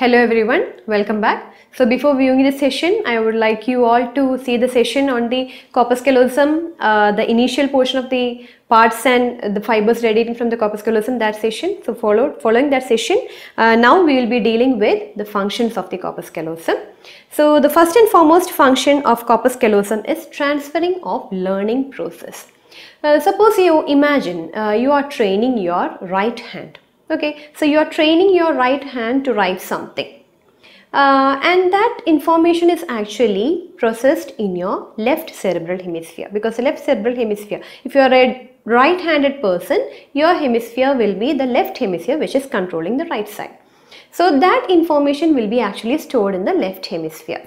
Hello everyone, welcome back. So before viewing the session, I would like you all to see the session on the corpusculosum, uh, the initial portion of the parts and the fibers radiating from the callosum. that session. So follow, following that session, uh, now we will be dealing with the functions of the callosum. So the first and foremost function of callosum is transferring of learning process. Uh, suppose you imagine uh, you are training your right hand okay so you are training your right hand to write something uh, and that information is actually processed in your left cerebral hemisphere because the left cerebral hemisphere if you are a right-handed person your hemisphere will be the left hemisphere which is controlling the right side so that information will be actually stored in the left hemisphere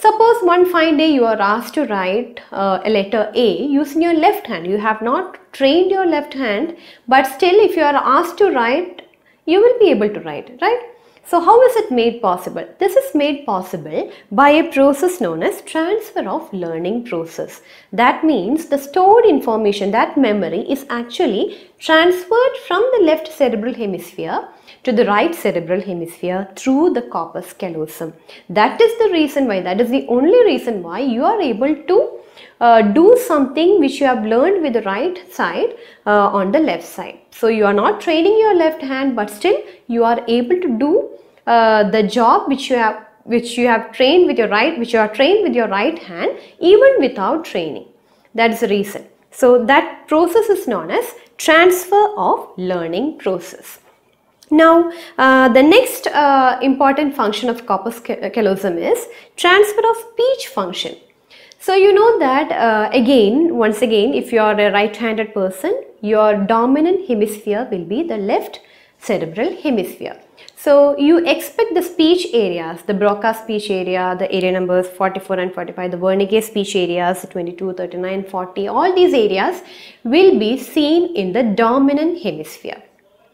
Suppose one fine day you are asked to write uh, a letter A using your left hand. You have not trained your left hand but still if you are asked to write, you will be able to write, right? So how is it made possible? This is made possible by a process known as transfer of learning process. That means the stored information, that memory is actually transferred from the left cerebral hemisphere to the right cerebral hemisphere through the corpus callosum. That is the reason why, that is the only reason why you are able to uh, do something which you have learned with the right side uh, on the left side. So you are not training your left hand but still you are able to do uh, the job which you have which you have trained with your right which you are trained with your right hand even without training. That is the reason. So that process is known as transfer of learning process. Now, uh, the next uh, important function of corpus callosum is transfer of speech function. So you know that uh, again, once again, if you are a right-handed person, your dominant hemisphere will be the left cerebral hemisphere. So you expect the speech areas, the Broca speech area, the area numbers 44 and 45, the Wernicke speech areas 22, 39, 40, all these areas will be seen in the dominant hemisphere.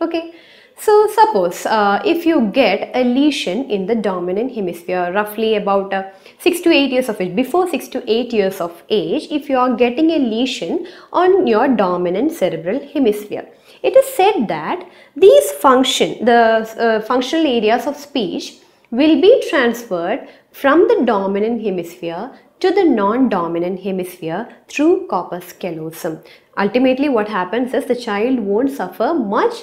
Okay. So suppose uh, if you get a lesion in the dominant hemisphere roughly about uh, 6 to 8 years of age before 6 to 8 years of age if you are getting a lesion on your dominant cerebral hemisphere it is said that these function the uh, functional areas of speech will be transferred from the dominant hemisphere to the non-dominant hemisphere through corpus callosum ultimately what happens is the child won't suffer much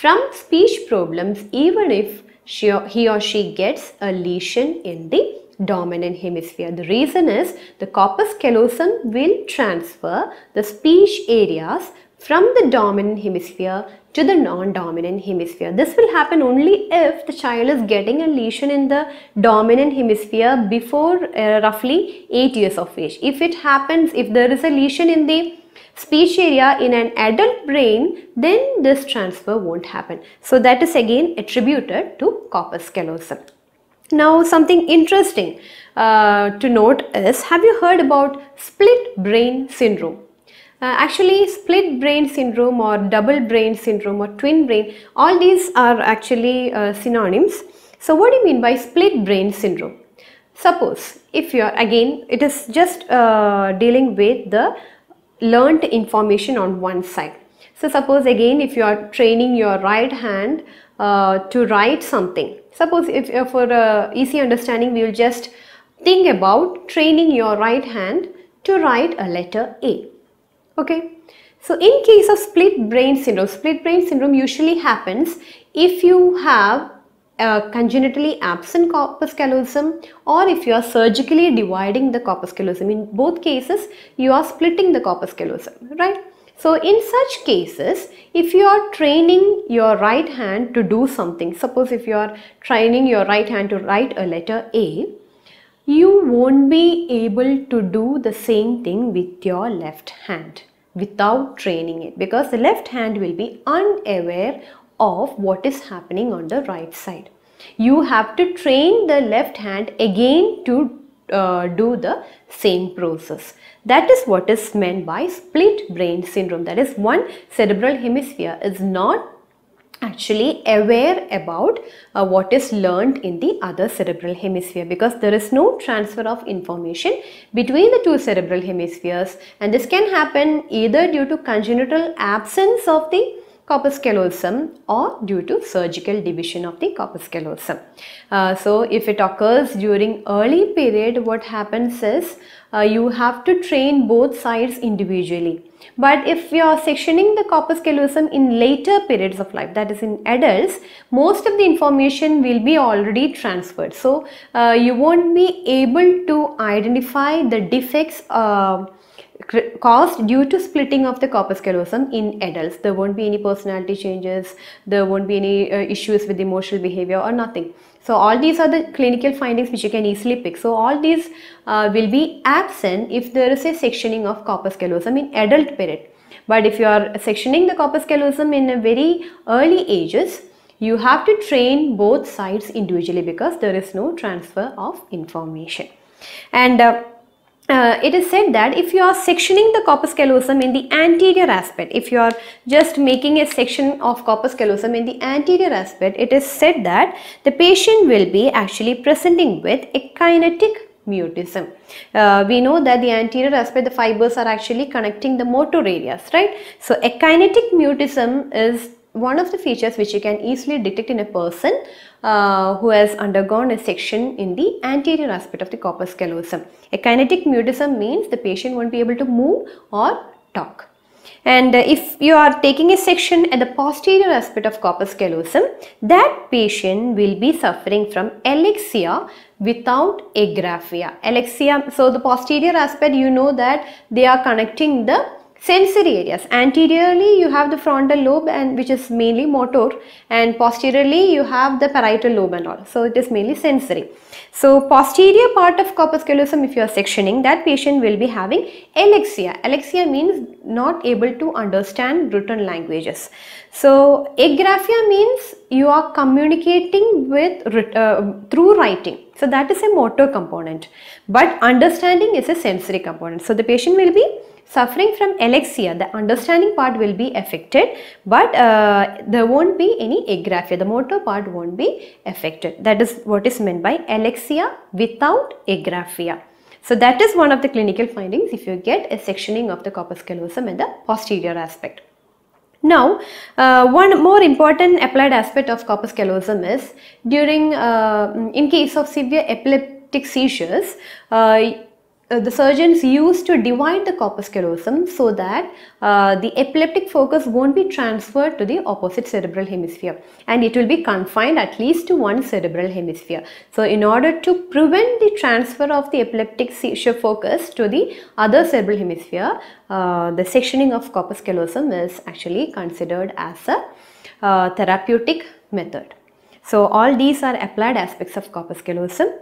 from speech problems even if she or, he or she gets a lesion in the dominant hemisphere. The reason is the corpus callosum will transfer the speech areas from the dominant hemisphere to the non-dominant hemisphere. This will happen only if the child is getting a lesion in the dominant hemisphere before uh, roughly 8 years of age. If it happens, if there is a lesion in the speech area in an adult brain, then this transfer won't happen. So that is again attributed to corpus callosum. Now something interesting uh, to note is have you heard about split brain syndrome? Uh, actually split brain syndrome or double brain syndrome or twin brain all these are actually uh, synonyms. So what do you mean by split brain syndrome? Suppose if you are again it is just uh, dealing with the learned information on one side. So suppose again if you are training your right hand uh, to write something. Suppose if, uh, for uh, easy understanding we will just think about training your right hand to write a letter A. Okay. So in case of split brain syndrome, split brain syndrome usually happens if you have uh, congenitally absent callosum, or if you are surgically dividing the callosum, In both cases, you are splitting the callosum, right? So in such cases, if you are training your right hand to do something, suppose if you are training your right hand to write a letter A, you won't be able to do the same thing with your left hand without training it because the left hand will be unaware of what is happening on the right side. You have to train the left hand again to uh, do the same process. That is what is meant by split brain syndrome. That is one cerebral hemisphere is not actually aware about uh, what is learned in the other cerebral hemisphere because there is no transfer of information between the two cerebral hemispheres and this can happen either due to congenital absence of the corpusculosum or due to surgical division of the corpusculosum. Uh, so if it occurs during early period what happens is uh, you have to train both sides individually. But if you are sectioning the callosum in later periods of life, that is in adults, most of the information will be already transferred. So uh, you won't be able to identify the defects uh, caused due to splitting of the corpus callosum in adults. There won't be any personality changes, there won't be any uh, issues with emotional behavior or nothing. So all these are the clinical findings which you can easily pick. So all these uh, will be absent if there is a sectioning of corpus callosum in adult period. But if you are sectioning the corpus callosum in a very early ages, you have to train both sides individually because there is no transfer of information. And uh, uh, it is said that if you are sectioning the corpus callosum in the anterior aspect, if you are just making a section of corpus callosum in the anterior aspect, it is said that the patient will be actually presenting with a kinetic mutism. Uh, we know that the anterior aspect, the fibers are actually connecting the motor areas, right? So a kinetic mutism is one of the features which you can easily detect in a person uh, who has undergone a section in the anterior aspect of the corpus callosum. A kinetic mutism means the patient won't be able to move or talk. And uh, if you are taking a section at the posterior aspect of corpus callosum, that patient will be suffering from alexia without agraphia. Alexia, so the posterior aspect, you know that they are connecting the Sensory areas. Anteriorly, you have the frontal lobe and which is mainly motor and posteriorly you have the parietal lobe and all. So it is mainly sensory. So posterior part of corpusculosum if you are sectioning that patient will be having alexia. Alexia means not able to understand written languages. So agraphia means you are communicating with uh, through writing. So that is a motor component but understanding is a sensory component. So the patient will be suffering from alexia, the understanding part will be affected, but uh, there won't be any agraphia. The motor part won't be affected. That is what is meant by alexia without agraphia. So that is one of the clinical findings if you get a sectioning of the corpus callosum in the posterior aspect. Now, uh, one more important applied aspect of corpus callosum is during, uh, in case of severe epileptic seizures, uh, uh, the surgeons used to divide the corpus callosum so that uh, the epileptic focus won't be transferred to the opposite cerebral hemisphere and it will be confined at least to one cerebral hemisphere. So in order to prevent the transfer of the epileptic seizure focus to the other cerebral hemisphere, uh, the sectioning of corpus callosum is actually considered as a uh, therapeutic method. So all these are applied aspects of corpusculosum.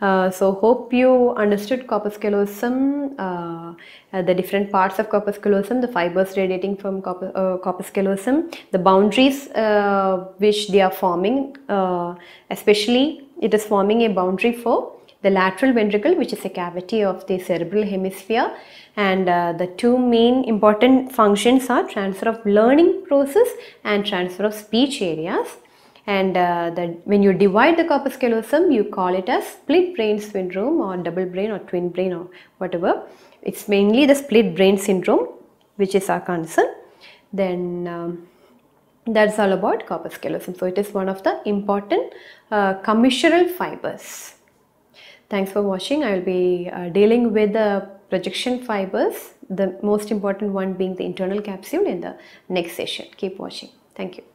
Uh, so hope you understood corpusculosum, uh, uh, the different parts of callosum, the fibers radiating from corpus uh, the boundaries uh, which they are forming, uh, especially it is forming a boundary for the lateral ventricle which is a cavity of the cerebral hemisphere and uh, the two main important functions are transfer of learning process and transfer of speech areas and uh, the, when you divide the corpus callosum you call it as split brain syndrome or double brain or twin brain or whatever. It's mainly the split brain syndrome which is our concern. Then um, that's all about corpus callosum. So it is one of the important uh, commissural fibers. Thanks for watching. I will be uh, dealing with the projection fibers, the most important one being the internal capsule in the next session. Keep watching. Thank you.